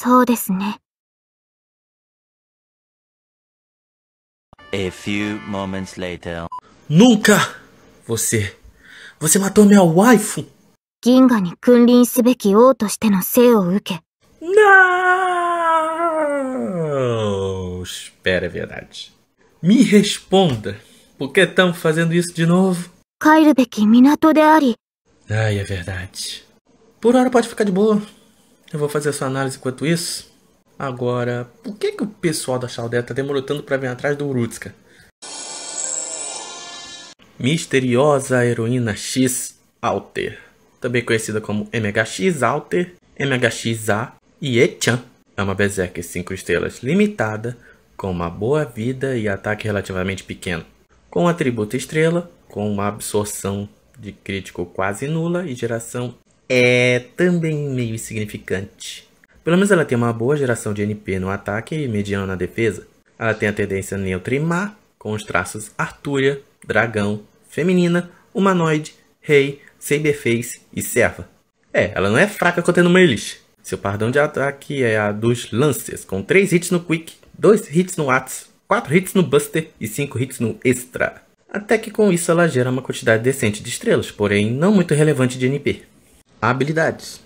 そうですね。A few moments later. Nunca! Você. Você matou minha waifu! 銀河に君臨すべき王としての生を受け。Não! Espera, é verdade. Me responda. Por que estamos fazendo isso de novo? Ai, é verdade. Por hora pode ficar de boa. Eu vou fazer essa análise enquanto isso. Agora, por que, que o pessoal da Chaldeia tá demorando para vir atrás do Urutska? Misteriosa heroína X Alter, também conhecida como MHX Alter, MHXA e Echan, é uma Berserker 5 estrelas limitada, com uma boa vida e ataque relativamente pequeno. Com atributo estrela, com uma absorção de crítico quase nula e geração é também meio insignificante. Pelo menos ela tem uma boa geração de NP no ataque e mediana na defesa. Ela tem a tendência neutra e má, com os traços Artúria, Dragão, Feminina, Humanoide, Rei, Saberface e Serva. É, ela não é fraca contendo Merlish. Seu pardão de ataque é a dos Lancers, com 3 hits no Quick, 2 hits no Atos, 4 hits no Buster e 5 hits no Extra. Até que com isso ela gera uma quantidade decente de estrelas, porém não muito relevante de NP. Habilidades.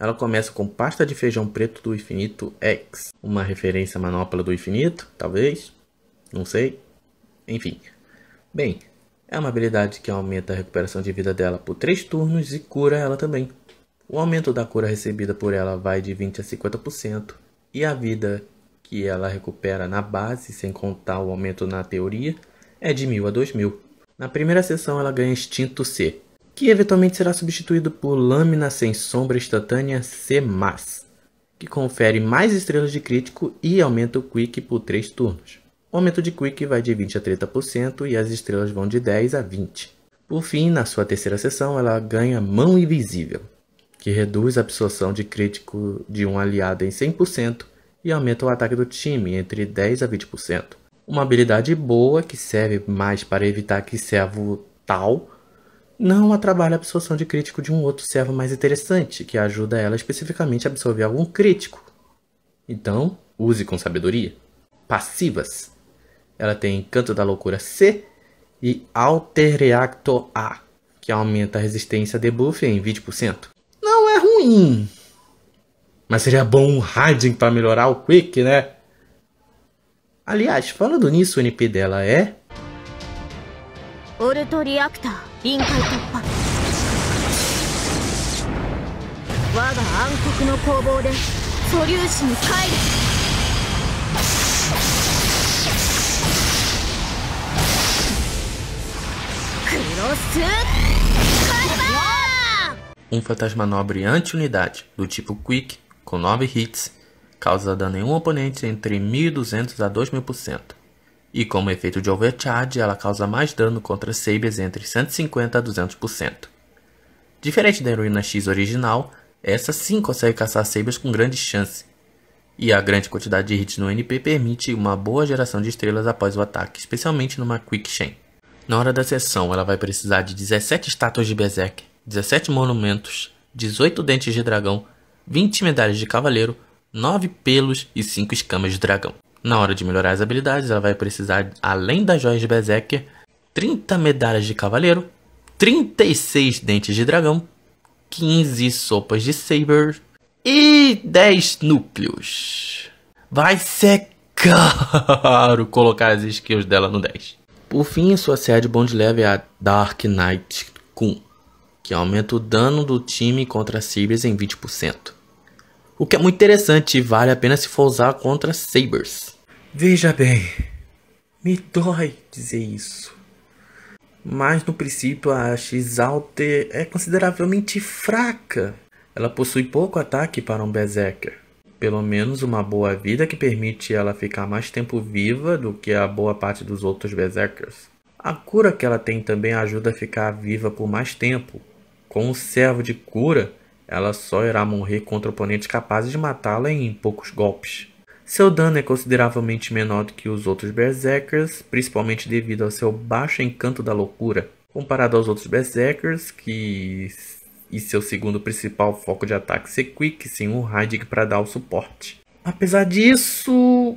Ela começa com pasta de feijão preto do infinito X. Uma referência à manopla do infinito, talvez. Não sei. Enfim. Bem, é uma habilidade que aumenta a recuperação de vida dela por 3 turnos e cura ela também. O aumento da cura recebida por ela vai de 20 a 50%, e a vida que ela recupera na base, sem contar o aumento na teoria, é de 1000 a 2000. Na primeira sessão ela ganha Instinto C, que eventualmente será substituído por lâmina sem sombra instantânea C+, que confere mais estrelas de crítico e aumenta o Quick por 3 turnos. O aumento de Quick vai de 20 a 30% e as estrelas vão de 10 a 20. Por fim, na sua terceira sessão, ela ganha Mão Invisível, que reduz a absorção de crítico de um aliado em 100% e aumenta o ataque do time entre 10 a 20%. Uma habilidade boa que serve mais para evitar que servo tal não atrapalha a absorção de crítico de um outro servo mais interessante, que ajuda ela especificamente a absorver algum crítico. Então, use com sabedoria. Passivas. Ela tem Canto da Loucura C e Alter Reactor A, que aumenta a resistência a debuff em 20%. Não é ruim, mas seria bom um Hiding para melhorar o Quick, né? Aliás, falando nisso, o NP dela é... Ultra Reactor. Um fantasma nobre anti-unidade, do tipo Quick, com 9 hits, causa dano em um oponente entre 1200 a 2000% e como efeito de overcharge, ela causa mais dano contra sabers entre 150 a 200%. Diferente da heroína X original, essa sim consegue caçar sabers com grande chance, e a grande quantidade de hits no NP permite uma boa geração de estrelas após o ataque, especialmente numa Quick Chain. Na hora da sessão, ela vai precisar de 17 estátuas de Berserk, 17 monumentos, 18 dentes de dragão, 20 medalhas de cavaleiro, 9 pelos e 5 escamas de dragão. Na hora de melhorar as habilidades, ela vai precisar, além das joias de Berserker, 30 medalhas de cavaleiro, 36 dentes de dragão, 15 sopas de saber e 10 núcleos. Vai ser caro colocar as skills dela no 10. Por fim, sua série de bond é a Dark Knight Kun, que aumenta o dano do time contra Sirius em 20% o que é muito interessante e vale a pena se for usar contra Sabers. Veja bem, me dói dizer isso, mas no princípio a X-Alter é consideravelmente fraca. Ela possui pouco ataque para um Berserker, pelo menos uma boa vida que permite ela ficar mais tempo viva do que a boa parte dos outros Berserkers. A cura que ela tem também ajuda a ficar viva por mais tempo. Com o servo de cura, ela só irá morrer contra oponentes capazes de matá-la em poucos golpes. Seu dano é consideravelmente menor do que os outros Berserkers, principalmente devido ao seu baixo encanto da loucura. Comparado aos outros Berserkers, que e seu segundo principal foco de ataque ser Quick, sem o Heidig para dar o suporte. Apesar disso,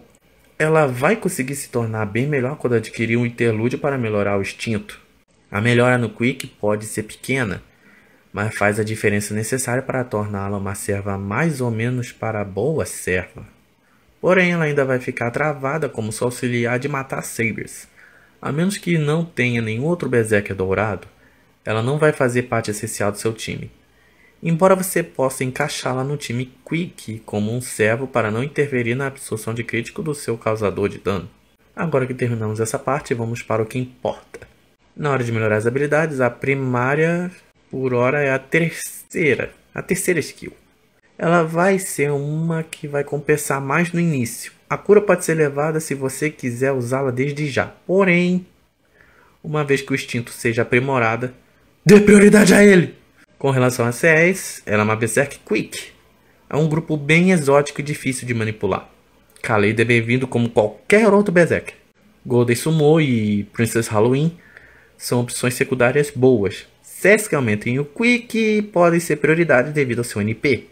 ela vai conseguir se tornar bem melhor quando adquirir um interlúdio para melhorar o instinto. A melhora no Quick pode ser pequena, mas faz a diferença necessária para torná-la uma serva mais ou menos para boa serva. Porém, ela ainda vai ficar travada como sua auxiliar de matar Sabres. A menos que não tenha nenhum outro Berserker dourado, ela não vai fazer parte essencial do seu time. Embora você possa encaixá-la no time Quick como um servo para não interferir na absorção de crítico do seu causador de dano. Agora que terminamos essa parte, vamos para o que importa. Na hora de melhorar as habilidades, a primária por hora é a terceira, a terceira skill. Ela vai ser uma que vai compensar mais no início. A cura pode ser levada se você quiser usá-la desde já. Porém, uma vez que o instinto seja aprimorada, dê prioridade a ele! Com relação a CS, ela é uma Berserk Quick. É um grupo bem exótico e difícil de manipular. Kaleid é bem-vindo como qualquer outro Berserk. Golden Sumo e Princess Halloween são opções secundárias boas, CS que aumentem o Quick podem ser prioridade devido ao seu NP.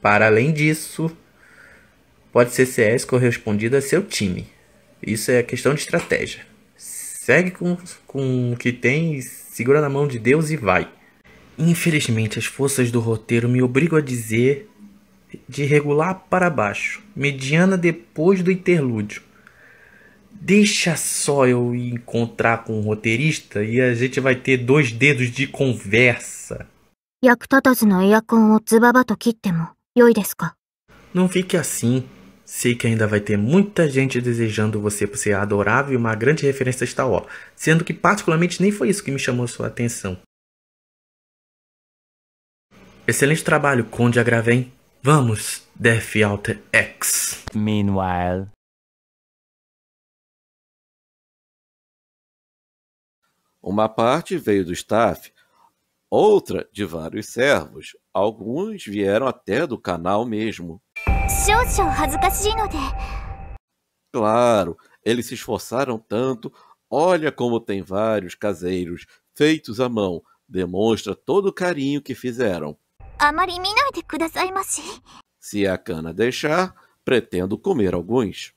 Para além disso, pode ser CS correspondida a seu time. Isso é questão de estratégia. Segue com, com o que tem, segura na mão de Deus e vai. Infelizmente, as forças do roteiro me obrigam a dizer de regular para baixo, mediana depois do interlúdio deixa só eu ir encontrar com o um roteirista e a gente vai ter dois dedos de conversa. Não fique assim. Sei que ainda vai ter muita gente desejando você por ser adorável e uma grande referência a Star sendo que particularmente nem foi isso que me chamou sua atenção. Excelente trabalho, Conde Agravem. Vamos, Death Alter X. Meanwhile. Uma parte veio do staff, outra de vários servos. Alguns vieram até do canal mesmo. Claro, eles se esforçaram tanto. Olha como tem vários caseiros feitos à mão. Demonstra todo o carinho que fizeram. Se a cana deixar, pretendo comer alguns.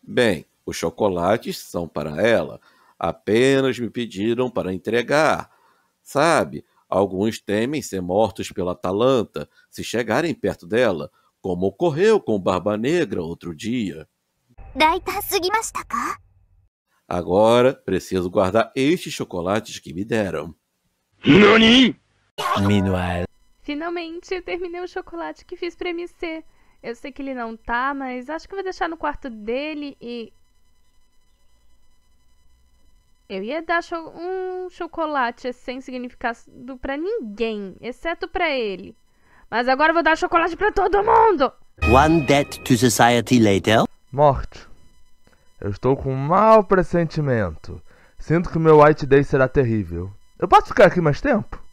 Bem, os chocolates são para ela. Apenas me pediram para entregar. Sabe, alguns temem ser mortos pela Atalanta se chegarem perto dela, como ocorreu com Barba Negra outro dia. Agora preciso guardar estes chocolates que me deram. Nani? Finalmente eu terminei o chocolate que fiz pra MC. Eu sei que ele não tá, mas acho que vou deixar no quarto dele e. Eu ia dar cho um chocolate sem significado para ninguém, exceto para ele. Mas agora eu vou dar chocolate para todo mundo! One debt to society later. Morte. Eu estou com um mau pressentimento. Sinto que meu White Day será terrível. Eu posso ficar aqui mais tempo?